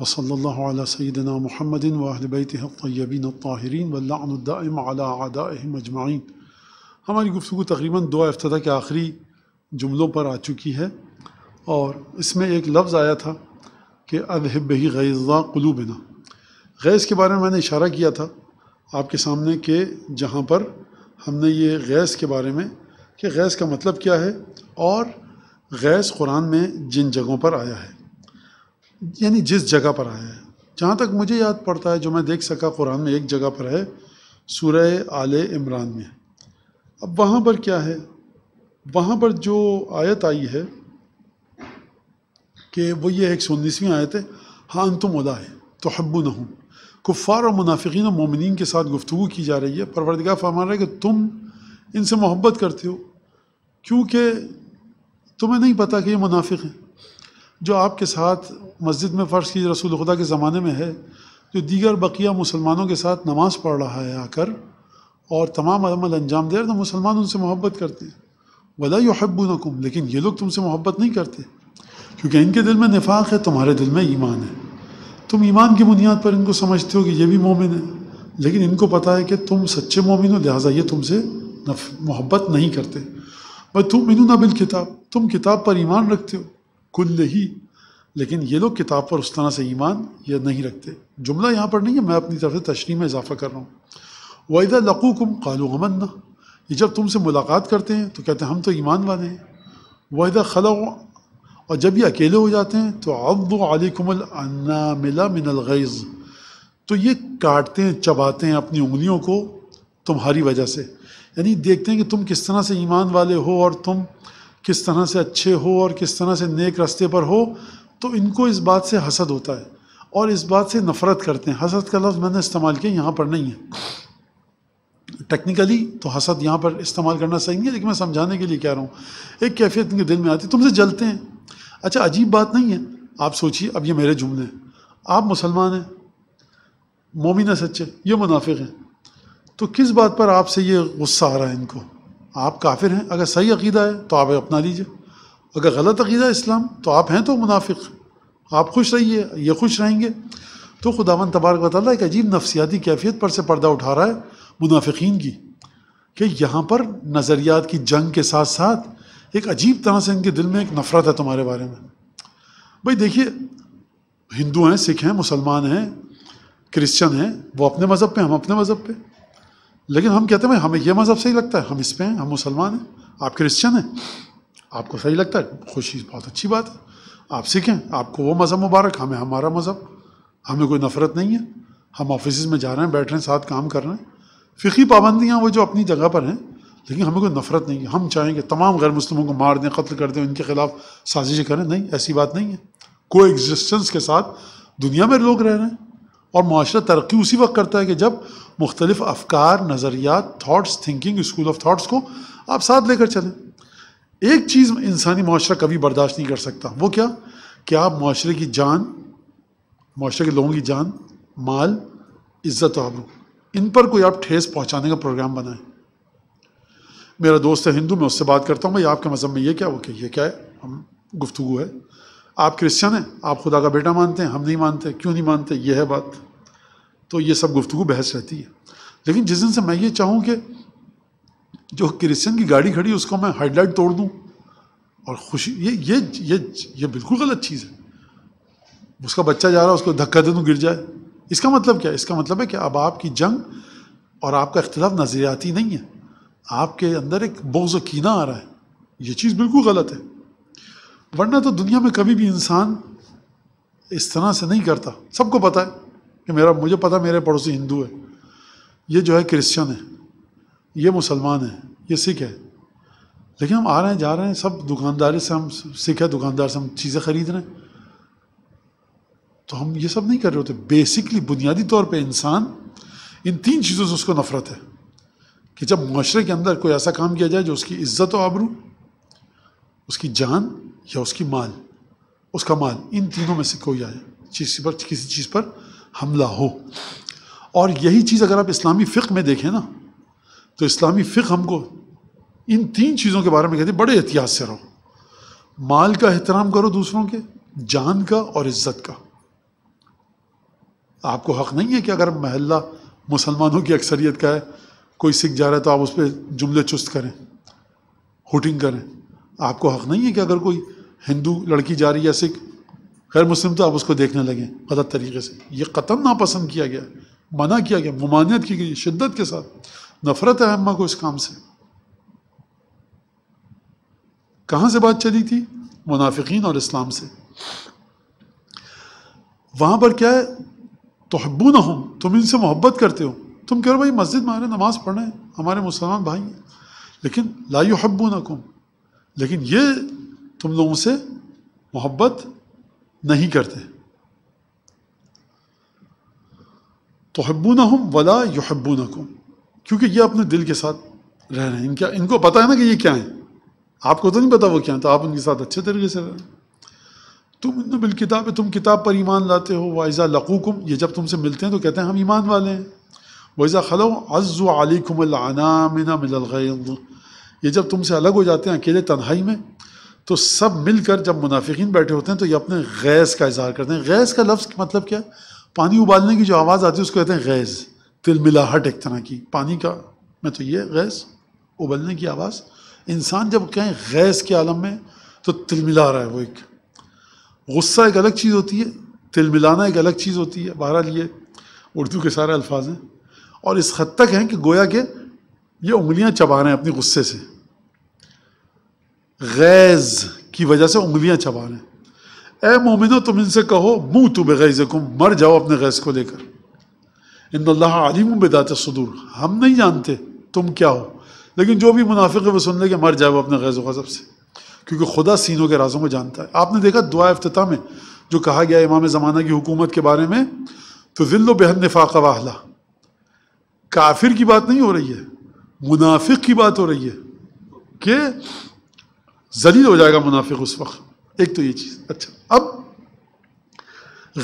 وصلى الله على سيدنا محمد وأهل بيته الطيبين الطاهرين واللعن الدائم على أعدائهم أجمعين हमारी गुफ्तु तकरीबन दो अफ्तः के आखिरी जुमलों पर आ चुकी है और इसमें एक लफ्ज़ आया था कि अदहब ही गैज़ा कुलू बिना गैस के बारे में मैंने इशारा किया था आपके सामने के जहाँ पर हमने ये गैस के बारे में कि गैस का मतलब क्या है और गैस कुरान में जिन जगहों पर आया है यानी जिस जगह पर आया है जहाँ तक मुझे याद पड़ता है जो मैं देख सका कुरान में एक जगह पर है सूरह आल इमरान में अब वहाँ पर क्या है वहाँ पर जो आयत आई है कि वो ये एक सौ उन्नीसवीं आयत है हाँ तुम उदा है तो हब्बू न हूँ कुफ़ार और मुनाफिकीन और मोमिन के साथ गुफ्तु की जा रही है परवरदगा फरमा रहा है कि तुम इनसे मोहब्बत करते हो क्योंकि तुम्हें नहीं पता कि ये मुनाफिक हैं जो आपके साथ मस्जिद में फ़र्ज़ की रसूल खुदा के ज़माने में है जो दीगर बकिया मुसलमानों के साथ नमाज़ पढ़ रहा है आकर और तमाम अमल अंजाम दे रहे तो मुसलमान उनसे मोहब्बत करते हैं वला यहब्बू नकुम लेकिन ये लोग तुमसे मोहब्बत नहीं करते क्योंकि इनके दिल में निफाक है तुम्हारे दिल में ईमान है तुम ईमान की बुनियाद पर इनको समझते हो कि ये भी मोमिन है लेकिन इनको पता है कि तुम सच्चे मोमिन हो लिहाजा ये तुमसे मोहब्बत नहीं करते भाई तुम मिनू ना बिल किताब तुम किताब पर ईमान रखते हो कुल ही लेकिन ये लोग किताब पर उस तरह से ईमान या नहीं रखते जुमला यहाँ पर नहीं है मैं अपनी तरफ से तशरी में इजाफ़ा कर रहा हूँ वाहिदा लकू कुम कलू अमन्ना ये जब तुमसे मुलाकात करते हैं तो कहते हैं हम तो ईमान वाले हैं वाहिदा खला और जब ये अकेले हो जाते हैं तो अब मिला मिनलगैज़ तो ये काटते हैं चबाते हैं अपनी उंगलियों को तुम्हारी वजह से यानी देखते हैं कि तुम किस तरह से ईमान वाले हो और तुम किस तरह से अच्छे हो और किस तरह से नेक रास्ते पर हो तो इनको इस बात से हसद होता है और इस बात से नफ़रत करते हैं हसद का लफ्ज़ मैंने इस्तेमाल किया यहाँ पर नहीं है टेक्निकली तो हसद यहाँ पर इस्तेमाल करना सही नहीं है लेकिन मैं समझाने के लिए कह रहा हूँ एक कैफियत इनके दिल में आती है तुमसे जलते हैं अच्छा अजीब बात नहीं है आप सोचिए अब ये मेरे जुमले हैं आप मुसलमान हैं मोमिन सच्चे ये मुनाफिक हैं तो किस बात पर आपसे ये गुस्सा आ रहा है इनको आप काफिर हैं अगर सही अकीदा है तो आप अपना लीजिए अगर गलत अकीदा है इस्लाम तो आप हैं तो मुनाफिक आप खुश रहिए ये खुश रहेंगे तो खुदावन तबारक वाली एक अजीब नफसियाती कैफियत पर से पर्दा उठा रहा है मुनाफिकीन की कि यहाँ पर नज़रियात की जंग के साथ साथ एक अजीब तरह से इनके दिल में एक नफ़रत है तुम्हारे बारे में भाई देखिए हिंदू हैं सिख हैं मुसलमान हैं क्रिश्चन हैं वो अपने मज़हब पे हम अपने मज़हब पे लेकिन हम कहते हैं हमें यह मज़हब सही लगता है हम इसमें हैं हम मुसलमान हैं आप क्रिश्चियन हैं आपको सही लगता है खुशी बहुत अच्छी बात है आप सीखें आपको वो मज़हब मुबारक हमें हमारा मज़हब हमें कोई नफ़रत नहीं है हम ऑफिस में जा रहे हैं बैठ रहे हैं साथ काम कर रहे हैं फ़िकी पाबंदियाँ वो जो अपनी जगह पर हैं लेकिन हमें कोई नफ़रत नहीं है हम चाहेंगे तमाम गैर मुस्लिमों को मार दें कत्ल कर दें उनके ख़िलाफ़ साजिशें करें नहीं ऐसी बात नहीं है को एग्जिस्टेंस के साथ दुनिया में लोग रह रहे हैं और माशरा तरक्की उसी वक्त करता है कि जब मुख्तलिफ अफकार नज़रियात thoughts thinking school of thoughts को आप साथ लेकर चलें एक चीज़ इंसानी माशरा कभी बर्दाश्त नहीं कर सकता वो क्या कि आप माशरे की जान माशरे के लोगों की जान माल इज़्ज़त आबरू इन पर कोई आप ठेस पहुँचाने का प्रोग्राम बनाएं मेरा दोस्त है हिंदू मैं उससे बात करता हूँ भाई आपके मज़हब में ये क्या वो क्या ये क्या है हम गुफ्तु है आप क्रिश्चियन हैं आप खुदा का बेटा मानते हैं हम नहीं मानते क्यों नहीं मानते ये है बात तो ये सब गुफ्तु बहस रहती है लेकिन जिस दिन से मैं ये चाहूँ कि जो क्रिश्चियन की गाड़ी खड़ी उसको मैं हेडलाइट तोड़ दूँ और खुशी ये ये ये ये बिल्कुल गलत चीज़ है उसका बच्चा जा रहा है उसको धक्का दे दूँ गिर जाए इसका मतलब क्या है इसका मतलब है कि अब आपकी जंग और आपका इख्तलाफ नज़रियाती नहीं है आपके अंदर एक बोझ कीना आ रहा है ये चीज़ बिल्कुल गलत है वरना तो दुनिया में कभी भी इंसान इस तरह से नहीं करता सबको पता है कि मेरा मुझे पता मेरे पड़ोसी हिंदू है ये जो है क्रिश्चियन है ये मुसलमान है ये सिख है लेकिन हम आ रहे हैं जा रहे हैं सब दुकानदारी से हम सिख है दुकानदार से हम चीज़ें ख़रीद रहे हैं तो हम ये सब नहीं कर रहे होते बेसिकली बुनियादी तौर पे इंसान इन तीन चीज़ों से उसको नफरत है कि जब माशरे के अंदर कोई ऐसा काम किया जाए जो उसकी इज्जत व आबरू उसकी जान या उसकी माल उसका माल इन तीनों में से कोई आए चीज़ पर किसी चीज़ पर हमला हो और यही चीज़ अगर आप इस्लामी फ़िक में देखें ना तो इस्लामी फ़िक हमको इन तीन चीज़ों के बारे में कहते हैं बड़े एहतियात से रहो माल का एहतराम करो दूसरों के जान का और इज़्ज़त का आपको हक़ नहीं है कि अगर महल्ला मुसलमानों की अक्सरियत का है कोई सिख जा रहा है तो आप उस पर जुमले चुस्त करें हुटिंग करें आपको हक़ नहीं है कि अगर कोई हिंदू लड़की जा रही है या सिख गैर मुस्लिम तो आप उसको देखने लगें गलत तरीके से ये क़तन नापसंद किया गया मना किया गया ममानियत की गई शिद्दत के साथ नफ़रत है अम्मा को इस काम से कहाँ से बात चली थी मुनाफिकीन और इस्लाम से वहाँ पर क्या है तोहब्बू ना हो तुम इनसे मोहब्बत करते हो तुम कह रहे हो भाई मस्जिद में आ रहे नमाज़ पढ़ रहे हैं हमारे मुसलमान भाई हैं लेकिन लाइ हब्बू ना कुम लेकिन ये तुम लोगों से मोहब्बत नहीं करते तो हब्बू ना हम वला युहब्बू ना क्योंकि ये अपने दिल के साथ रह रहे हैं इनका इनको पता है ना कि ये क्या है आपको तो नहीं पता वो क्या है तो आप उनके साथ अच्छे तरीके से रहें तुम इन बिल किताब तुम किताब पर ईमान लाते हो वाइज़ा लकूकुम ये जब तुमसे मिलते हैं तो कहते हैं हम ईमान वाले हैं वाइज़ा खलो अज़ आलिकुम अनामिना मिलगैद ये जब तुमसे अलग हो जाते हैं अकेले तन्हाई में तो सब मिलकर जब मुनाफिकीन बैठे होते हैं तो ये अपने गैस का इजहार करते हैं गैस का लफ्ज़ मतलब क्या है पानी उबालने की जो आवाज़ आती है उसको कहते हैं गैस तिल मिलाहट एक तरह की पानी का मैं तो ये गैस उबलने की आवाज़ इंसान जब कहें गैस के आलम में तो तिल मिला रहा है वो एक गुस्सा एक अलग चीज़ होती है तिल मिलाना एक अलग चीज़ होती है बहरहाल ये उर्दू के सारे अल्फाज हैं और इस हद तक हैं कि गोया के ये उंगलियां चबा रहे हैं अपनी गुस्से से गैज़ की वजह से उंगलियां चबा रहे हैं ए मोमिनो तुम इनसे कहो मुंह मुँह तो बेगैज़कुम मर जाओ अपने गैस को लेकर इन अल्लाह आलिम बेदात सदूर हम नहीं जानते तुम क्या हो लेकिन जो भी मुनाफिक है वो सुन ले कि मर जाओ अपने गैज़ गज़ब से क्योंकि खुदा सीनों के राजों को जानता है आपने देखा दुआ अफ्ताह में जो कहा गया इमाम ज़माना की हुकूमत के बारे में तो दिल बेहद नफाक वाहला काफिर की बात नहीं हो रही है मुनाफिक की बात हो रही है कि जलील हो जाएगा मुनाफिक उस वक्त एक तो ये चीज़ अच्छा अब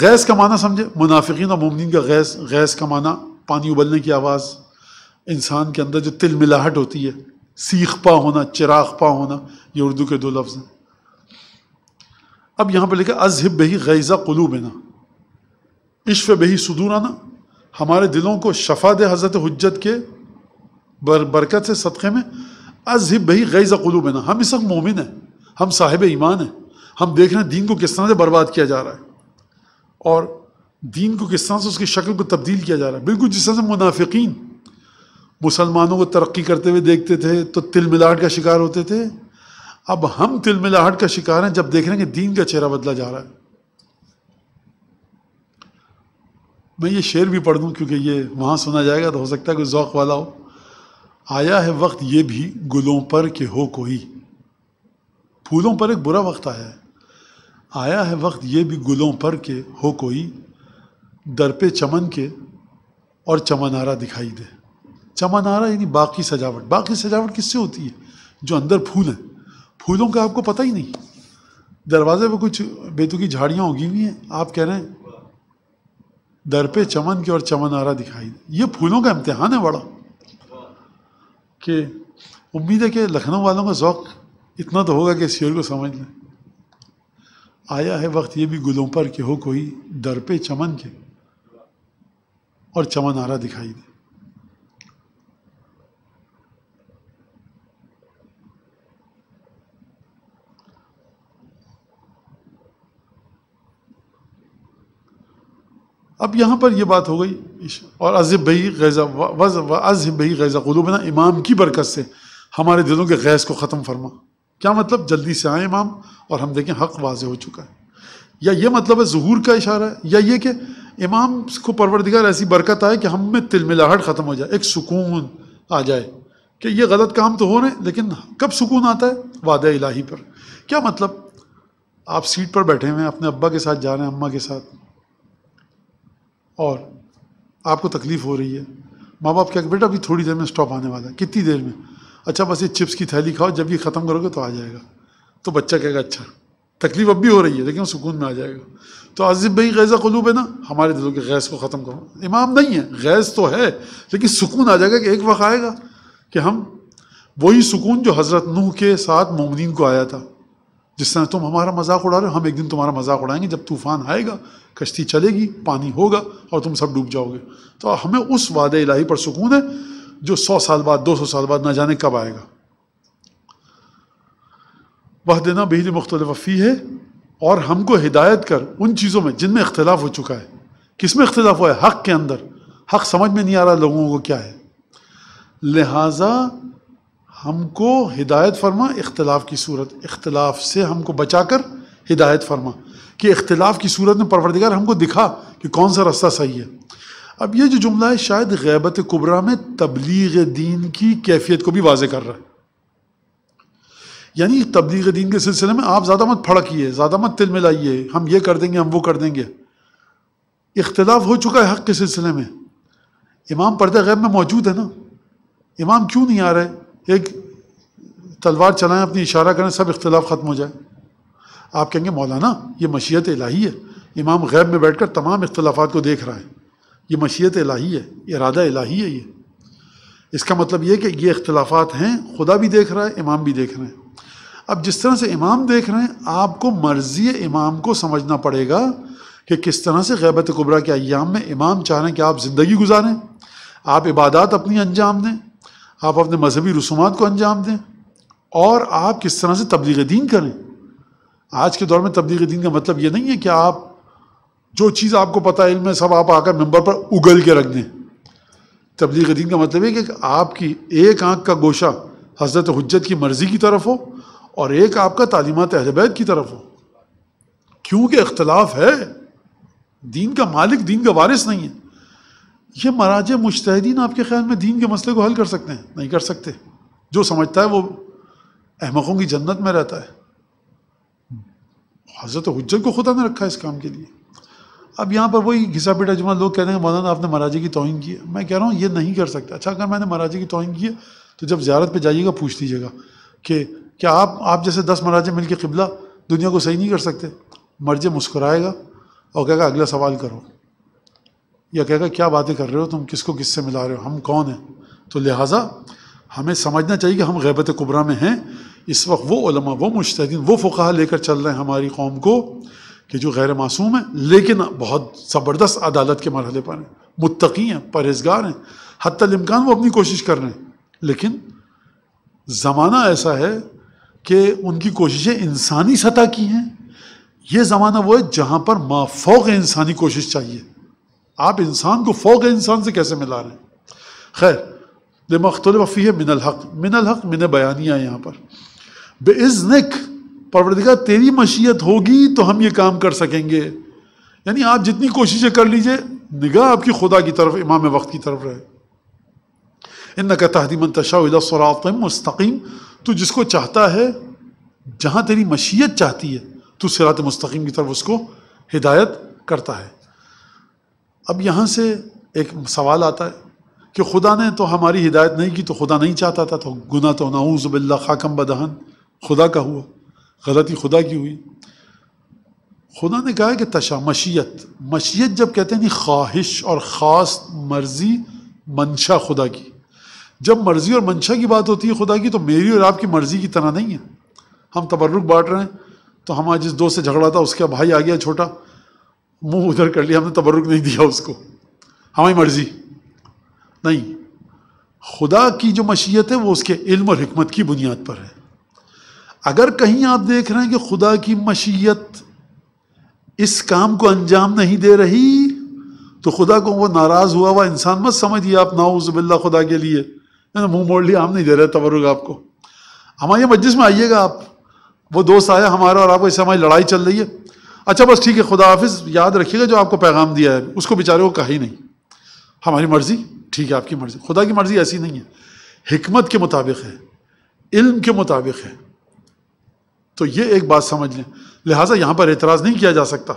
गैस का माना समझे मुनाफिकीन और मुमनिन का गैस गैस का माना पानी उबलने की आवाज़ इंसान के अंदर जो तिल मिलाहट होती है सीख पा होना चिराग पा होना ये उर्दू के दो लफ्ज़ हैं अब यहाँ पर लिखा अजहब बही गैज़ा कलू बिना इश्फ बही सदूर आना हमारे दिलों को शफा दे हज़रत हजत के बर, बरकत से सदक़े में अजहब बही गैज़ कलूब ना हम इस वक्त मोमिन हैं हम साहिब ईमान हैं हम देख रहे हैं दीन को किस तरह से बर्बाद किया जा रहा है और दीन को किस तरह से उसकी शक्ल को तब्दील किया जा रहा है बिल्कुल जिस तरह से मुनाफिकीन मुसलमानों को तरक्की करते हुए देखते थे तो तिल मिलाहट का शिकार होते थे अब हम तिल मिलाहट का शिकार हैं जब देख रहे हैं कि दीन का चेहरा बदला जा रहा है मैं ये शेर भी पढ़ दूँ क्योंकि ये वहाँ सुना जाएगा तो हो सकता है कोई ओक़ वाला हो आया है वक्त ये भी गुलों पर के हो कोई फूलों पर एक बुरा वक्त आया है आया है वक्त ये भी गुलों पर के हो कोई दर पे चमन के और चमनारा दिखाई दे चमनारा यानी बाकी सजावट बाकी सजावट किससे होती है जो अंदर फूल हैं फूलों का आपको पता ही नहीं दरवाजे पे कुछ बेतुकी झाड़ियाँ उगी हुई हैं आप कह रहे हैं दर पे चमन के और चमनारा दिखाई दे ये फूलों का इम्तहान है बड़ा कि उम्मीद है कि लखनऊ वालों का शौक़ इतना तो होगा कि शेर को समझ लें आया है वक्त ये भी गुलों पर कि हो कोई दर पे चमन के और चमन आरा दिखाई दे अब यहाँ पर यह बात हो गई और अजब बही गैज़ा वज व अजब गुलू बना इमाम की बरकत से हमारे दिलों के गैस को ख़त्म फरमा क्या मतलब जल्दी से आए इमाम और हम देखें हक़ वाज हो चुका है या ये मतलब है जहूर का इशारा है या ये कि इमाम को परवरदिगार ऐसी बरकत आए कि हम में तिलमिलाहट ख़त्म हो जाए एक सुकून आ जाए कि ये गलत काम तो हो रहे हैं लेकिन कब सुकून आता है वाद इलाही पर क्या मतलब आप सीट पर बैठे हुए हैं अपने अब्बा के साथ जा रहे हैं अम्मा के साथ और आपको तकलीफ़ हो रही है माँ बाप क्या बेटा अभी थोड़ी देर में स्टॉप आने वाला है कितनी देर में अच्छा बस ये चिप्स की थैली खाओ जब ये ख़त्म करोगे तो आ जाएगा तो बच्चा कहेगा अच्छा तकलीफ अब भी हो रही है लेकिन सुकून में आ जाएगा तो आजिब भाई गैज़ा कलूब है ना हमारे दिलों के गैस को ख़त्म करो इमाम नहीं है गैस तो है लेकिन सुकून आ जाएगा कि एक वक्त आएगा कि हम वही सुकून जो हज़रत नूह के साथ मोमिन को आया था जिस तरह तुम हमारा मजाक उड़ा रहे हो हम एक दिन तुम्हारा मजाक उड़ाएंगे जब तूफान आएगा कश्ती चलेगी पानी होगा और तुम सब डूब जाओगे तो हमें उस वादे इलाही पर सुकून है जो सौ साल बाद दो सौ साल बाद ना जाने कब आएगा वह देना बिजली मुख्तलफ़ी है और हमको हिदायत कर उन चीज़ों में जिनमें इख्तलाफ हो चुका है किस में इख्तलाफ हुआ है हक़ के अंदर हक़ समझ में नहीं आ रहा लोगों को क्या है लिहाजा हमको हिदायत फरमा इख्तलाफ की सूरत इख्तलाफ से हमको बचा कर हिदायत फरमा कि इख्तलाफ की सूरत में परवरदिगार हमको दिखा कि कौन सा रास्ता सही है अब ये जो जुमला है शायद गैबत कुबरा में तबलीग दीन की कैफियत को भी वाजे कर रहा है यानी तबलीग दीन के सिलसिले में आप ज़्यादा मत फड़किए ज़्यादा मत तिल मिलाइए हम ये कर देंगे हम वो कर देंगे इख्तलाफ हो चुका है हक़ के सिलसिले में इमाम पर्दे गैब में मौजूद है ना इमाम क्यों नहीं आ रहे एक तलवार चलाएं अपनी इशारा करें सब इख्तलाफ ख़त्म हो जाए आप कहेंगे मौलाना ये मशीयत इलाही है इमाम गैब में बैठ कर तमाम इख्तलाफात को देख रहा है ये मशीयत इलाही है इरादा इलाही है ये इसका मतलब ये कि ये इख्तलाफात हैं खुदा भी देख रहा है इमाम भी देख रहे हैं अब जिस तरह से इमाम देख रहे हैं आपको मर्जी इमाम को समझना पड़ेगा कि किस तरह से गैबत कुबरा के अयाम में इमाम चाह रहे हैं कि आप ज़िंदगी गुजारें आप इबादत अपनी अंजाम दें आप अपने मजहबी रसूमात को अंजाम दें और आप किस तरह से तबलीग दीन करें आज के दौर में तबलीग दीन का मतलब ये नहीं है कि आप जो चीज़ आपको पता है इनमें सब आप आकर मेंबर पर उगल के रख दें तबलीग दीन का मतलब है कि आपकी एक आँख का गोशा हजरत हजत की मर्ज़ी की तरफ हो और एक आपका तालीमत अहलबैत की तरफ हो क्योंकि इख्तलाफ है दीन का मालिक दीन का वारिस नहीं है ये महाराज मुश्तदीन आपके ख्याल में दीन के मसले को हल कर सकते हैं नहीं कर सकते जो समझता है वो अहमकों की जन्नत में रहता है हज़रत हजत को खुदा ने रखा है इस काम के लिए अब यहाँ पर वही घिसा पिटा जुमा लोग कहते हैं मौलाना आपने महाराजे की तोहन की है मैं कह रहा हूँ ये नहीं कर सकता अच्छा अगर मैंने महाराजे की तोहन की है तो जब ज्यारत पर जाइएगा पूछ लीजिएगा कि क्या आप आप जैसे दस महाराजे मिल के किबला दुनिया को सही नहीं कर सकते मर्जे मुस्कुराएगा और कहेगा अगला सवाल करो या कहेगा क्या बातें कर रहे हो तुम किसको किससे मिला रहे हो हम कौन हैं तो लिहाजा हमें समझना चाहिए कि हम गैबत कुबरा में हैं इस वक्त वो ओलमा वो मुश्तिन वो फ़ुकाह लेकर चल रहे हैं हमारी कौम को कि जो गैर मासूम है लेकिन बहुत ज़बरदस्त अदालत के मरहले पर हैं मुतकी हैं परहेजगार हैं हतमकान वो अपनी कोशिश कर रहे हैं लेकिन ज़माना ऐसा है कि उनकी कोशिशें इंसानी सतह की हैं ये ज़माना वो है जहाँ पर माफोक इंसानी कोशिश चाहिए आप इंसान को फौक इंसान से कैसे मिला रहे हैं खैर दिमाखतल वफ़ी है मिनल हक मिनल हक मिन बयानिया है यहाँ पर बेइज़निक परवरदिगा तेरी मशीयत होगी तो हम ये काम कर सकेंगे यानी आप जितनी कोशिशें कर लीजिए निगाह आपकी खुदा की तरफ इमाम वक्त की तरफ रहे इन का तहदीमन तशासरातम मुस्तकीम तो जिसको चाहता है जहाँ तेरी मशीयत चाहती है तो सरात मस्तकीम की तरफ उसको हिदायत करता है अब यहाँ से एक सवाल आता है कि खुदा ने तो हमारी हिदायत नहीं की तो खुदा नहीं चाहता था तो गुना तो नाऊज़बिल्ला खाकम बदहन खुदा का हुआ गलती खुदा की हुई खुदा ने कहा कि तशा मशीयत मशीयत जब कहते हैं ख्वाहिश और ख़ास मर्ज़ी मंशा खुदा की जब मर्ज़ी और मंशा की बात होती है खुदा की तो मेरी और आपकी मर्ज़ी की तरह नहीं है हम तबर्रुक बांट रहे हैं तो हमारा जिस दोस्त से झगड़ा था उसका भाई आ गया छोटा मुंह उधर कर लिया हमने तबरुक नहीं दिया उसको हमारी मर्जी नहीं खुदा की जो मशीयत है वो उसके इल्म और हमत की बुनियाद पर है अगर कहीं आप देख रहे हैं कि खुदा की मशीयत इस काम को अंजाम नहीं दे रही तो खुदा को वो नाराज़ हुआ हुआ इंसान मत समझिए आप नाउज़बिल्ला खुदा के लिए मुंह मोड़ लिया हम नहीं दे रहे तबरुक आपको हमारे मस्जिद में आइएगा आप वो दोस्त आया हमारा और आपको इस हमारी लड़ाई चल रही है अच्छा बस ठीक है खुदा हाफिज याद रखिएगा जो आपको पैगाम दिया है उसको बेचारे को कहा ही नहीं हमारी मर्जी ठीक है आपकी मर्जी खुदा की मर्जी ऐसी नहीं है हमत के मुताबिक है इल्म के मुताबिक है तो ये एक बात समझ लें लिहाजा यहाँ पर एतराज़ नहीं किया जा सकता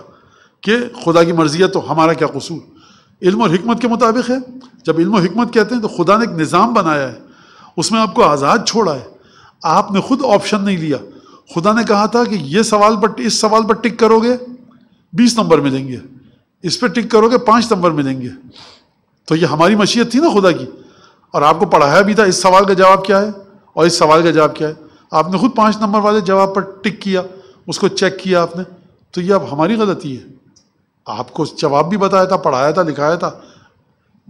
कि खुदा की मर्जी है तो हमारा क्या कसूर इल्म और हमत के मुताबिक है जब इल्म और हमत कहते हैं तो खुदा ने एक निज़ाम बनाया है उसमें आपको आज़ाद छोड़ा है आपने खुद ऑप्शन नहीं लिया खुदा ने कहा था कि ये सवाल पर इस सवाल पर टिक करोगे बीस नंबर मिलेंगे इस पर टिक करोगे पाँच नंबर मिलेंगे तो ये हमारी मशीयत थी ना खुदा की और आपको पढ़ाया भी था इस सवाल का जवाब क्या है और इस सवाल का जवाब क्या है आपने खुद पाँच नंबर वाले जवाब पर टिक किया उसको चेक किया आपने तो ये अब हमारी गलती है आपको जवाब भी बताया था पढ़ाया था लिखाया था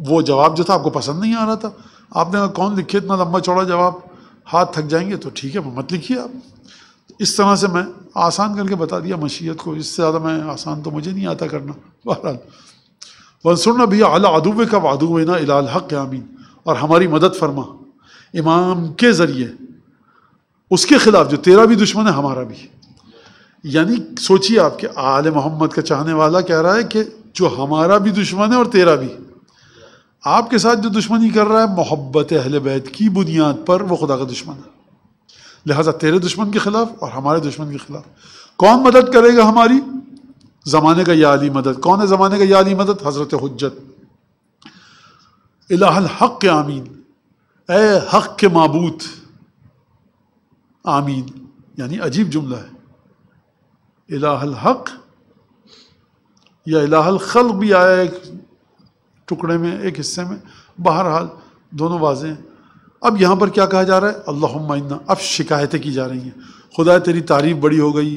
वो जवाब जो था आपको पसंद नहीं आ रहा था आपने कौन लिखे इतना लंबा चौड़ा जवाब हाथ थक जाएंगे तो ठीक है मत लिखिए आप इस तरह से मैं आसान करके बता दिया मशीत को इससे ज़्यादा मैं आसान तो मुझे नहीं आता करना बहरहाल वंसुरना भी अला अदुब का वादुबना इलाल हक आमीन और हमारी मदद फरमा इमाम के ज़रिए उसके ख़िलाफ़ जो तेरा भी दुश्मन है हमारा भी यानी सोचिए आप कि आल मोहम्मद का चाहने वाला कह रहा है कि जो हमारा भी दुश्मन है और तेरा भी आपके साथ जो दुश्मनी कर रहा है मोहब्बत अहल बैत की बुनियाद पर वो खुदा का दुश्मन है लिहाजा तेरे दुश्मन के खिलाफ और हमारे दुश्मन के खिलाफ कौन मदद करेगा हमारी ज़माने का या अली मदद कौन है ज़माने का या अली मदद हज़रत हजत इलाहल हक के आमीन ए हक के मबूत आमीन यानी अजीब जुमला है इलाहल हक या इलाहल खल्क भी आया एक टुकड़े में एक हिस्से में बहरहाल दोनों वाजें अब यहाँ पर क्या कहा जा रहा है अल्लाह अब शिकायतें की जा रही हैं खुदा तेरी तारीफ बड़ी हो गई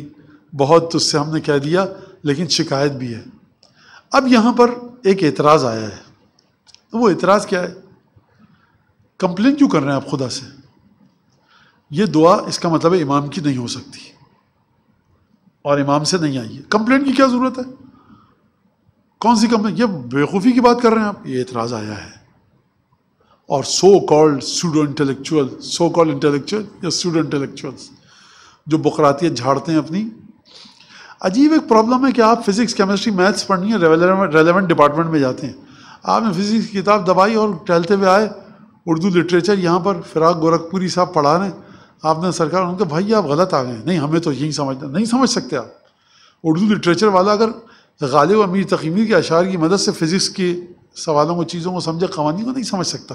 बहुत तुझसे हमने कह दिया लेकिन शिकायत भी है अब यहाँ पर एक एतराज़ आया है तो वो एतराज़ क्या है कंप्लेन क्यों कर रहे हैं आप खुदा से ये दुआ इसका मतलब है इमाम की नहीं हो सकती और इमाम से नहीं आई है कंप्लेन की क्या ज़रूरत है कौन सी कंप्लेन ये बेवकूफ़ी की बात कर रहे हैं आप ये एतराज़ आया है और so called pseudo intellectual so called intellectual या pseudo इंटेलेक्चुअल्स जो बकरातियत झाड़ते हैं अपनी अजीब एक प्रॉब्लम है कि आप फिज़िक्स केमिस्ट्री मैथ्स पढ़नी है रेलेवेंट डिपार्टमेंट में जाते हैं आपने फिज़िक्स की किताब दबाई और टहलते हुए आए उर्दू लिटरेचर यहाँ पर फिराक गोरखपुरी साहब पढ़ा रहे आपने सरकार उनके भाई आप गलत आ गए नहीं हमें तो यही समझना नहीं समझ सकते आप उर्दू लिटरेचर वाला अगर गालिब अमीर तकीमी के अशार की मदद से फ़िज़िक्स की सवालों को चीज़ों को समझे कवानी को नहीं समझ सकता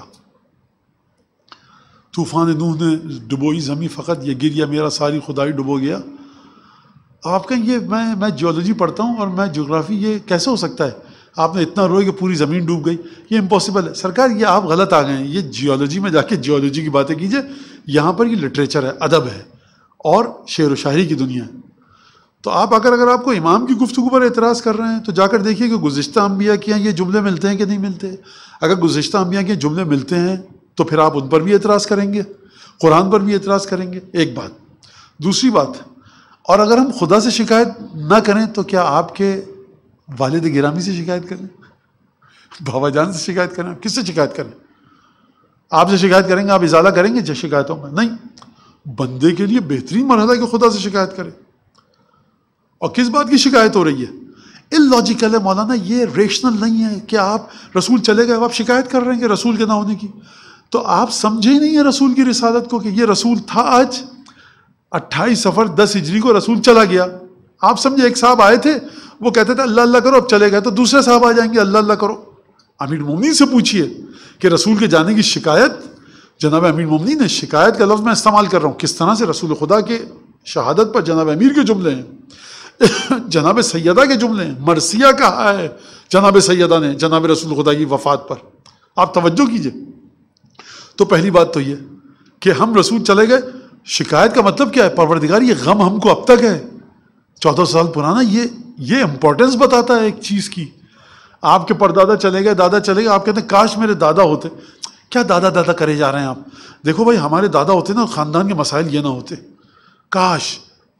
तूफ़ान नूह ने डुबोई ज़मी फ़कत ये गिर या मेरा सारी खुदाई डुबो गया आपका ये मैं मैं जियोलॉजी पढ़ता हूँ और मैं जोग्राफ़ी ये कैसे हो सकता है आपने इतना रोए कि पूरी ज़मीन डूब गई ये इम्पॉसिबल है सरकार ये आप गलत आ गए हैं ये जियोलॉजी में जाके जियोलॉजी की बातें कीजिए यहाँ पर ये लिटरेचर है अदब है और शेर व शायरी की दुनिया है तो आप अगर अगर आपको इमाम की गुफ्तु पर एतराज़ कर रहे हैं तो जाकर देखिए कि गुज्त अम्बिया के ये जुमले मिलते हैं कि नहीं मिलते अगर गुज्त अम्बिया के जुमले मिलते हैं तो फिर आप उन पर भी एतराज़ करेंगे कुरान पर भी एतराज़ करेंगे एक बात दूसरी बात और अगर हम खुदा से शिकायत ना करें तो क्या आपके वालद गिरामी से शिकायत करें बाबा जान से शिकायत करें किससे शिकायत करें आपसे शिकायत करेंगे आप इजाला करेंगे जैसे शिकायतों में नहीं बंदे के लिए बेहतरीन मरहला कि खुदा से शिकायत करें और किस बात की शिकायत हो रही है इलॉजिकल है मौलाना ये रेशनल नहीं है कि आप रसूल चले गए आप शिकायत कर रहे हैं कि रसूल के ना होने की तो आप समझे ही नहीं है रसूल की रिसालत को कि ये रसूल था आज 28 सफ़र 10 हिजरी को रसूल चला गया आप समझे एक साहब आए थे वो कहते थे अल्लाह अल्लाह करो अब चले गए तो दूसरे साहब आ जाएंगे अल्लाह अल्लाह करो अमीर मोमनी से पूछिए कि रसूल के जाने की शिकायत जनाब अमीर मोमनी ने शिकायत का लफ्ज़ मैं इस्तेमाल कर रहा हूँ किस तरह से रसूल खुदा के शहादत पर जनाब अमीर के जुमले हैं जनाब सैदा के जुमले मरसिया कहा है जनाब सैदा ने जनाब रसूल खुदा की वफात पर आप तवज्जो कीजिए तो पहली बात तो ये कि हम रसूल चले गए शिकायत का मतलब क्या है परवरदिगार ये गम हमको अब तक है चौदह साल पुराना ये ये इंपॉर्टेंस बताता है एक चीज़ की आपके परदादा चले गए दादा चले गए आप कहते हैं काश मेरे दादा होते क्या दादा दादा करे जा रहे हैं आप देखो भाई हमारे दादा होते ना खानदान के मसाइल ये ना होते काश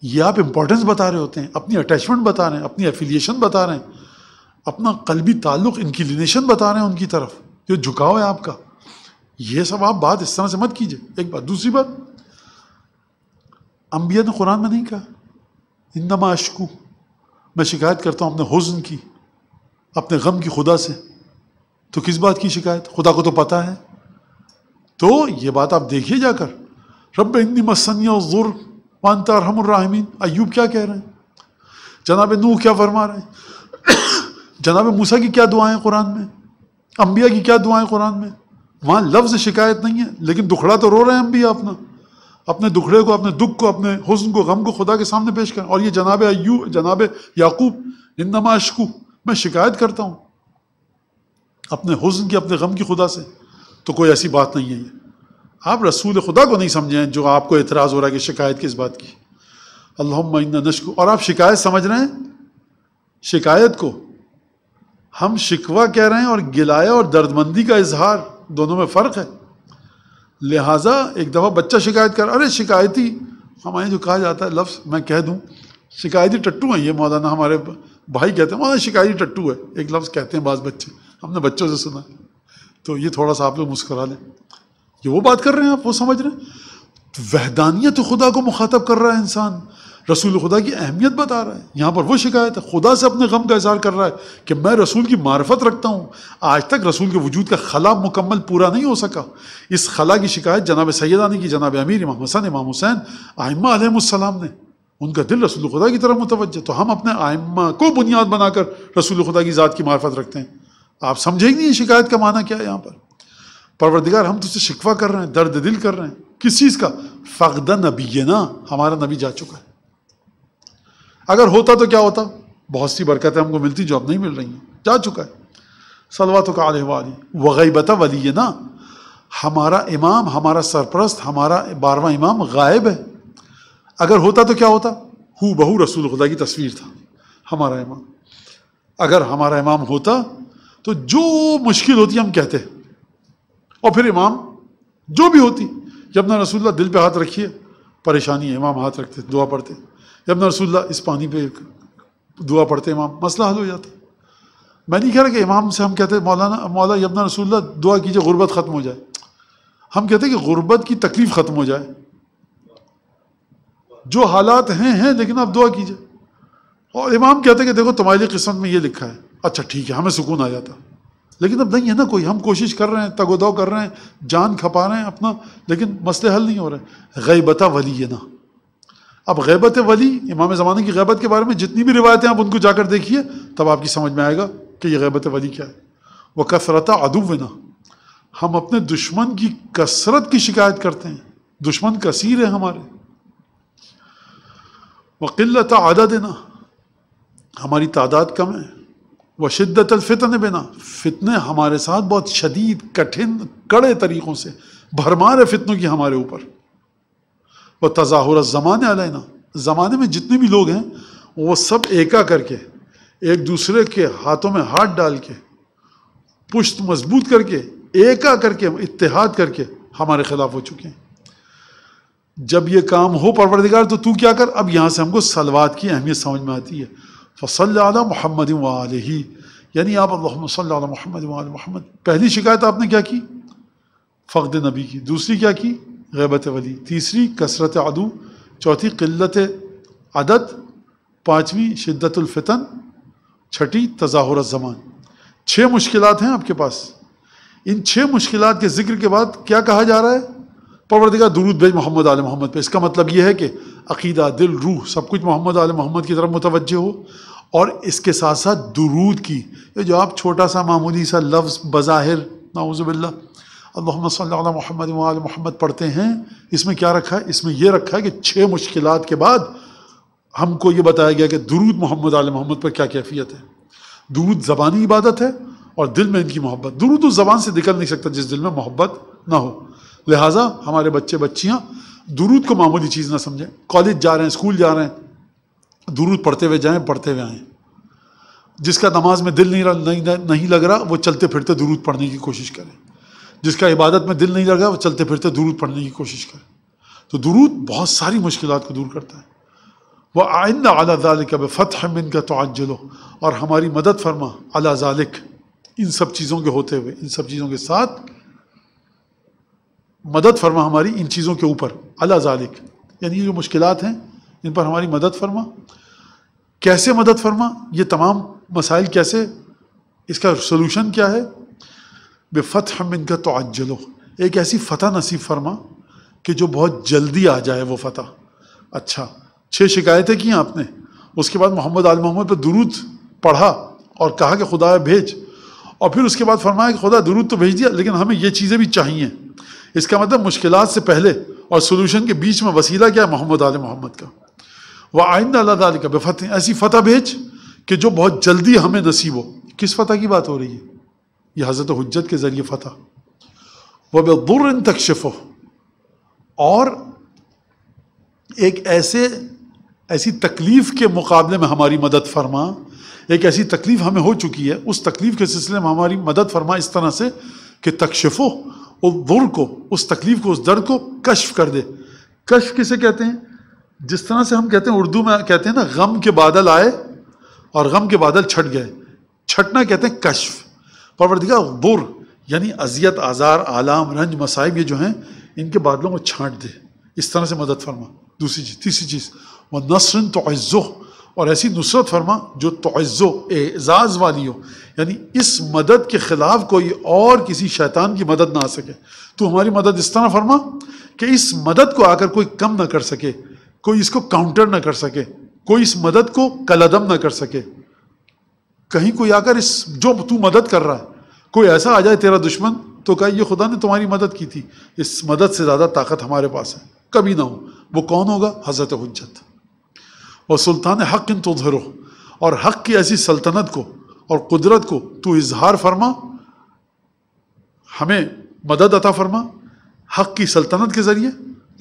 ये आप इम्पोर्टेंस बता रहे होते हैं अपनी अटैचमेंट बता रहे हैं अपनी एफिलिएशन बता रहे हैं अपना कलबी ताल्लुक इनक्लिनेशन बता रहे हैं उनकी तरफ जो झुकाव है आपका ये सब आप बात इस तरह से मत कीजिए एक बात दूसरी बात अम्बिया ने कुरान में नहीं कहा इंदमा अशकू मैं शिकायत करता हूँ अपने हुजन की अपने गम की खुदा से तो किस बात की शिकायत खुदा को तो पता है तो ये बात आप देखिए जाकर रब इन्नी मसनिया जुर्म वन तरहमरमिन अयूब क्या कह रहे हैं जनाब नूह क्या फरमा रहे हैं जनाब मूसा की क्या दुआएं कुरान में अम्बिया की क्या दुआएं कुरान में वहाँ लफ्ज़ शिकायत नहीं है लेकिन दुखड़ा तो रो रहे हैं अम्बिया अपना अपने दुखड़े को अपने दुख को अपने हुस्न को गम को खुदा के सामने पेश करें और ये जनाब अयू जनाब याकूब इनमा अशकू मैं शिकायत करता हूँ अपने हुस्न की अपने गम की खुदा से तो कोई ऐसी बात नहीं है ये आप रसूल खुदा को नहीं समझें जो आपको एतराज़ हो रहा है कि शिकायत किस बात की अल्लाह नशकू और आप शिकायत समझ रहे हैं शिकायत को हम शिकवा कह रहे हैं और गिलाया और दर्दमंदी का इजहार दोनों में फ़र्क है लिहाजा एक दफ़ा बच्चा शिकायत कर अरे शिकायती हमारे जो कहा जाता है लफ्ज़ मैं कह दूँ शिकायती टट्टू हैं ये मौलाना हमारे भाई कहते हैं मौलाना शिकायती टट्टू है एक लफ्ज़ कहते हैं बाज़ बच्चे हमने बच्चों से सुना तो ये थोड़ा सा आप लोग मुस्करा लें ये वो बात कर रहे हैं आप वो समझ रहे हैं तो वहदानियत खुदा को मुखातब कर रहा है इंसान रसूल खुदा की अहमियत बता रहा है यहाँ पर वो शिकायत है खुदा से अपने गम का इजहार कर रहा है कि मैं रसूल की मार्फत रखता हूँ आज तक रसूल के वजूद का खला मुकम्मल पूरा नहीं हो सका इस खला की शिकायत जनाब सैदानी की जनाब अमीर इमाम हसन इमाम हुसैन आयमा आलम ने उनका दिल रसूल खुदा की तरफ मुतवजह तो हम अपने आयमा को बुनियाद बनाकर रसूल खुदा की ज़ात की मार्फत रखते हैं आप समझेंगे ये शिकायत का माना क्या है यहाँ पर परवरदिगार हम तुझसे शिकवा कर रहे हैं दर्द दिल कर रहे हैं किस चीज़ का फ़गदा नबी ना हमारा नबी जा चुका है अगर होता तो क्या होता बहुत सी बरकतें हमको मिलती जो अब नहीं मिल रही हैं जा चुका है सलवा तो काले वाली वगैबता वली ना हमारा इमाम हमारा सरपरस्त हमारा बारवा इमाम गायब है अगर होता तो क्या होता हु बहू रसूल खुदा की तस्वीर था हमारा इमाम अगर हमारा इमाम होता तो जो मुश्किल होती हम कहते हैं और फिर इमाम जो भी होती जब ना रसूल्ला दिल पे हाथ रखिए परेशानी है इमाम हाथ रखते दुआ पढ़ते जब ना रसूल्ला इस पानी पे दुआ पढ़ते इमाम मसला हल हो जाता मैं नहीं कह रहा कि इमाम से हम कहते मौलाना मौला यबना रसूल्ला दुआ कीजिए गुर्बत ख़त्म हो जाए हम कहते हैं कि गुर्बत की तकलीफ़ ख़त्म हो जाए जो हालात हैं हैं लेकिन आप दुआ कीजिए और इमाम कहते हैं कि देखो तुम्हारी किस्मत में ये लिखा है अच्छा ठीक है हमें सुकून आ जाता लेकिन अब नहीं है ना कोई हम कोशिश कर रहे हैं तगोद कर रहे हैं जान खपा रहे हैं अपना लेकिन मसले हल नहीं हो रहे गैबता वली है ना अब गैबत वली इमाम ज़माने की गैबत के बारे में जितनी भी रिवायतें आप उनको जाकर देखिए तब आपकी समझ में आएगा कि यह गैबत वली क्या है वह कसरता ना हम अपने दुश्मन की कसरत की शिकायत करते हैं दुश्मन कसीर है हमारे वकिल्लत आदा देना हमारी तादाद कम है वह शिद्दत फितन बिना फितने हमारे साथ बहुत शदीद कठिन कड़े तरीक़ों से भरमार है फितनों की हमारे ऊपर वह तजाहर ज़माने लेना ज़माने में जितने भी लोग हैं वो सब एका करके एक दूसरे के हाथों में हाथ डाल के पुश्त मजबूत करके एका करके इतिहाद करके हमारे खिलाफ हो चुके हैं जब ये काम हो परवरदिगार तो तू क्या कर अब यहाँ से हमको सलवाद की अहमियत समझ में आती है फसल मोहम्मद वाल यानी आप अल्लाह मोहम्मद वाल मोहम्मद पहली शिकायत आपने क्या की फ़र्द नबी की दूसरी क्या की गैबत वली तीसरी कसरत अदू चौथी किल्लत अदद पाँचवीं शिद्दतुल्फ़ितन छठी तजाहर ज़मान छः मुश्किल हैं आपके पास इन छः मुश्किल के जिक्र के बाद क्या कहा जा रहा है परवरदिगा दुरूद भेज मोहम्मद आल मोहम्मद पे इसका मतलब यह है कि अकीदा दिल रूह सब कुछ मोहम्मद आल मोहम्मद की तरफ मुतवजह हो और इसके साथ साथ दुरूद की ये जो आप छोटा सा मामूली सा लफ्ज़ बज़ाहिर नाउज़बिल्ला अल्लाम महमद महमद पढ़ते हैं इसमें क्या रखा है इसमें यह रखा है कि छः मुश्किल के बाद हमको ये बताया गया कि दुरूद मोहम्मद आल मोहम्मद पर क्या कैफियत है दुरूद ज़बानी इबादत है और दिल में इनकी मोहब्बत दुरूद उस ज़बान से निकल नहीं सकता जिस दिल में मोहब्बत ना हो लिहाजा हमारे बच्चे बच्चियाँ दुरूद को मामूली चीज़ ना समझें कॉलेज जा रहे हैं स्कूल जा रहे हैं दुरूद पढ़ते हुए जाएं पढ़ते हुए आएँ जिसका नमाज में दिल नहीं नहीं, नहीं लग रहा वो चलते फिरते दुरूद पढ़ने की कोशिश करें जिसका इबादत में दिल नहीं लग रहा वो चलते फिरते दुरूद पढ़ने की कोशिश करें तो दुरूद बहुत सारी मुश्किल को दूर करता है वह आइंदा अला ज़ालिक अब फ़तह मिन का तो आजलो और हमारी मदद फरमा अला ज़ालिक इन सब चीज़ों के होते हुए इन सब चीज़ों के साथ मदद फरमा हमारी इन चीज़ों के ऊपर अला ज़ालिक यानी जो मुश्किल हैं इन पर हमारी मदद फरमा कैसे मदद फरमा ये तमाम मसाइल कैसे इसका सोलूशन क्या है बेफत हम इनका तो आज जलो एक ऐसी फ़तः नसीब फरमा कि जो बहुत जल्दी आ जाए वो फतः अच्छा छः शिकायतें की आपने उसके बाद मोहम्मद आल मोहम्मद पर दुरुद पढ़ा और कहा कि खुदा भेज और फिर उसके बाद फरमाया कि खुदा दुरुद तो भेज दिया लेकिन हमें ये चीज़ें भी चाहिए इसका मतलब मुश्किल से पहले और सोल्यूशन के बीच में वसीला क्या है मोहम्मद आल मोहम्मद का व आइंदा अल्लाह का बेफतह ऐसी फ़तह भेज कि जो बहुत जल्दी हमें नसीब हो किस फ़तह की बात हो रही है यह हज़रत हजत के ज़रिए फ़तह वह बेदुर तकशफ हो और एक ऐसे ऐसी तकलीफ़ के मुकाबले में हमारी मदद फरमा एक ऐसी तकलीफ़ हमें हो चुकी है उस तकलीफ़ के सिलसिले में हमारी मदद फरमा इस तरह से कि तकशफो वो बुर को उस तकलीफ़ को उस दर्द को कश्फ कर दे कश्फ किसे कहते हैं जिस तरह से हम कहते हैं उर्दू में कहते हैं ना गम के बादल आए और गम के बादल छट गए छटना कहते हैं कश्फ परवरदिगा बुर यानी अजियत आज़ार आलाम रंज मसाइब ये जो हैं इनके बादलों को छांट दे इस तरह से मदद फरमा दूसरी चीज़ तीसरी चीज़ व नसरन तोज़ो और ऐसी नुसरत फरमा जो तोज़ो एजाज़ वाली हो यानी इस मदद के ख़िलाफ़ कोई और किसी शैतान की मदद ना आ सके तो हमारी मदद इस तरह फरमा कि इस मदद को आकर कोई कम ना कर सके कोई इसको काउंटर ना कर सके कोई इस मदद को कलदम ना कर सके कहीं कोई आकर इस जो तू मदद कर रहा है कोई ऐसा आ जाए तेरा दुश्मन तो कहे ये खुदा ने तुम्हारी मदद की थी इस मदद से ज़्यादा ताकत हमारे पास है कभी ना हो वो कौन होगा हज़रत हजत और सुल्तान हक इन तो धरो और हक की ऐसी सल्तनत को और कुदरत को तू इजहार फरमा हमें मदद अता फरमा हक की सल्तनत के ज़रिए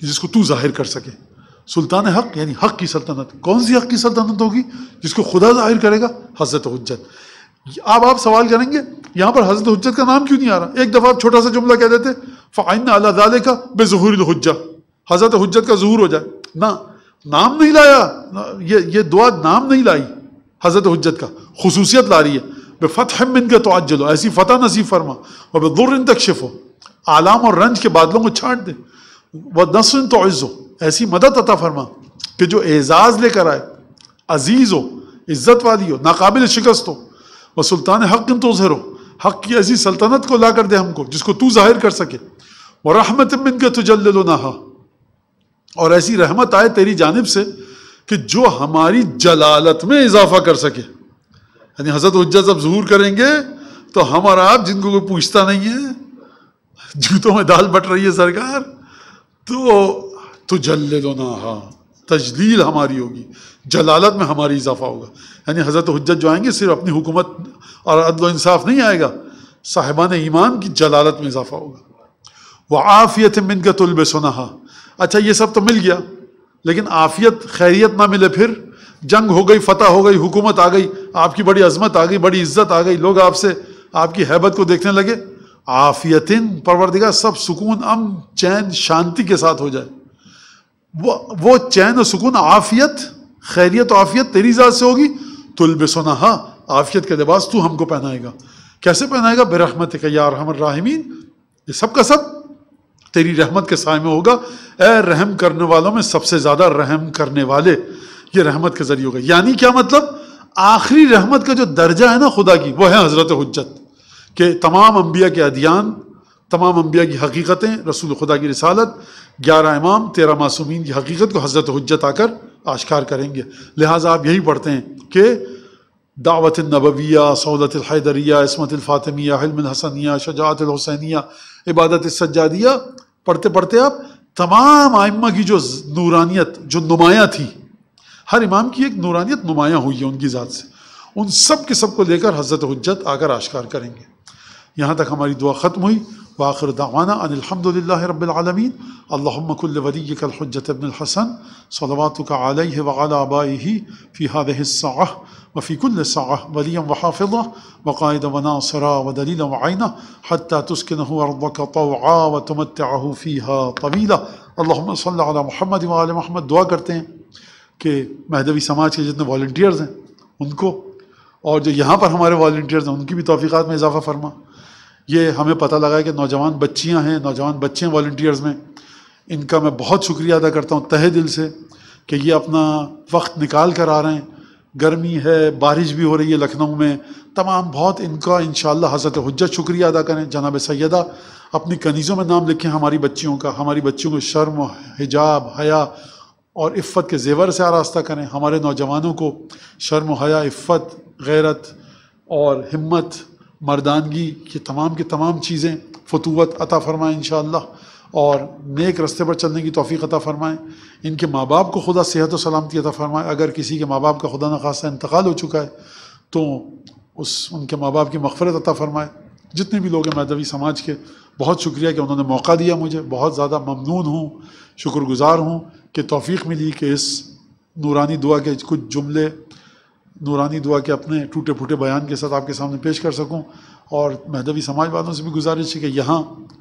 जिसको तू जाहिर कर सके सुल्तान हक यानी हक की सल्तनत कौन सी हक की सल्तनत होगी जिसको खुदा जाहिर करेगा हजरत हजत अब आप सवाल करेंगे यहाँ पर हजरत हजत का नाम क्यों नहीं आ रहा एक दफ़ा आप छोटा सा जुमला कह देते फ़ाइन अल्लाह का बेजहूर हजा हजरत हजत का जहूर हो जाए ना नाम नहीं लाया ना, ये ये दुआ नाम नहीं लाई हजरत हजत का खसूसियत ला रही है बेफ़त हम का तो ऐसी फ़तह नसीब फरमा और तक शिफ हो आलाम और रंज के बादलों को छाट दे व नसन तो इज़्ज़ो ऐसी मदद अता फरमा कि जो एज़ाज़ लेकर आए अजीज़ हो इज़्ज़त वाली हो नाकबिल शिकस्त हो वह सुल्तान हक तो जहर हो हक की ऐसी सल्तनत को ला कर दे हमको जिसको तू जाहिर कर सके और रहमत मिन के तुजल नहा और ऐसी रहमत आए तेरी जानब से कि जो हमारी जलालत में इजाफा कर सके यानी हजरत उज्जा जब जहूर करेंगे तो हम और आप जिनको कोई पूछता नहीं है जूतों में दाल बट रही है सरकार तो तो ना हा तजलील हमारी होगी जलालत में हमारी इजाफा होगा यानी हज़रत हजत जो आएंगे सिर्फ अपनी हुकूमत और अदल इंसाफ नहीं आएगा साहिबान ईमान की जलालत में इजाफा होगा वह आफ़ियत मिन का तुलब सुनहा अच्छा ये सब तो मिल गया लेकिन आफ़ियत खैरियत ना मिले फिर जंग हो गई फतह हो गई हुकूमत आ गई आपकी बड़ी अजमत आ गई बड़ी इज्जत आ गई लोग आपसे आपकी हैबत को देखने लगे आफियतिन परवरदिगा सब सुकून अम चैन शांति के साथ हो जाए वो वो चैन और सुकून आफियत खैरियत आफियत तेरी ज़ात से होगी तुलब हाँ आफियत का लिबास तू हमको पहनाएगा कैसे पहनाएगा बेरहमत राहमीन ये सब का सब तेरी रहमत के साय में होगा ए रहम करने वालों में सबसे ज़्यादा रहम करने वाले ये रहमत के ज़रिए होगा यानी क्या मतलब आखिरी रहमत का जो दर्जा है ना खुदा की वह है हज़रत हजत के तमाम अम्बिया के अधियान तमाम अम्बिया की हकीकतें रसूल खुदा की रसालत ग्यारह इमाम तेरह मासूमिन की हकीकत को हजरत हजत आकर आश्कार करेंगे लिहाजा आप यही पढ़ते हैं कि दावत नबविया सौदत हैदरिया इसमत फ़ातमिया हलम हसनिया शजात हुसैनिया इबादत सज्जादिया पढ़ते पढ़ते आप तमाम आयमा की जो नूरानियत जो नुमाया थी हर इमाम की एक नूरानियत नुमाया हुई है उनकी ज़ात से उन सब के सब को लेकर हजरत हजत आकर आश्कार करेंगे यहाँ तक हमारी दुआ ख़त्म हुई وآخر دعوانا أن الحمد لله رب العالمين اللهم كل وليك الحجة بن الحسن صلواتك عليه وعلى آبائه في هذه الساعة وفي كل ساعة وليا وحافظا وقائدا وناصرا ودليلا وعينا حتى تسكنه أرضك طوعا وتمتعه فيها طويلا اللهم صل على محمد وآل محمد दुआ करते हैं कि महदवी समाज के जितने वॉल्टियर्स हैं उनको और जो यहाँ पर हमारे वॉल्टियर्स हैं उनकी भी तोफ़ीक़ात में इजाफ़ा फरमा ये हमें पता लगा कि नौजवान बच्चियां हैं नौजवान बच्चे हैं वॉल्टियर्स में इनका मैं बहुत शुक्रिया अदा करता हूँ तहे दिल से कि ये अपना वक्त निकाल कर आ रहे हैं गर्मी है बारिश भी हो रही है लखनऊ में तमाम बहुत इनका इन हजरत हजत शुक्रिया अदा करें जनाब सैदा अपनी कनीज़ों में नाम लिखें हमारी बच्चियों का हमारी बच्चियों को शर्म हिजाब हया और इफ़त के जेवर से आरास्ता करें हमारे नौजवानों को शर्म हया इफ़त गैरत और हिम्मत मर्दानगी ये तमाम की तमाम चीज़ें फतूत अता फ़रमाएँ इन और नेक रस्ते पर चलने की तोफ़ी अता फ़रमाएँ इनके माँ बाप को खुदा सेहत व सलामती अता फ़रमाएँ अगर किसी के माँ बाप का खुदा न खासा इंतकाल हो चुका है तो उस उनके माँ बाप की मफ़रत अता फ़रमाएँ जितने भी लोग हैं मैदवी समाज के बहुत शुक्रिया कि उन्होंने मौका दिया मुझे बहुत ज़्यादा ममनून हूँ शुक्रगुज़ार हूँ कि तोफ़ी मिली कि इस नूरानी दुआ के कुछ जुमले नूरानी दुआ के अपने टूटे फूटे बयान के साथ आपके सामने पेश कर सकूँ और महदवी समाज वालों से भी गुजारिश है कि यहाँ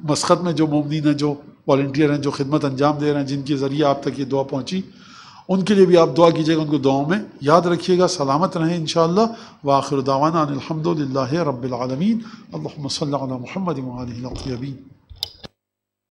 मस्कत में जो ममनिन हैं जो वॉल्टियर हैं जो खिदमत अंजाम दे रहे हैं जिनके ज़रिए आप तक ये दुआ पहुँची उनके लिए भी आप दुआ कीजिएगा उनको दुआओं में याद रखिएगा सलामत रहें इन शाला वाखिर दावाना अलहमदिल्ला रबालमीन महमद वालबीन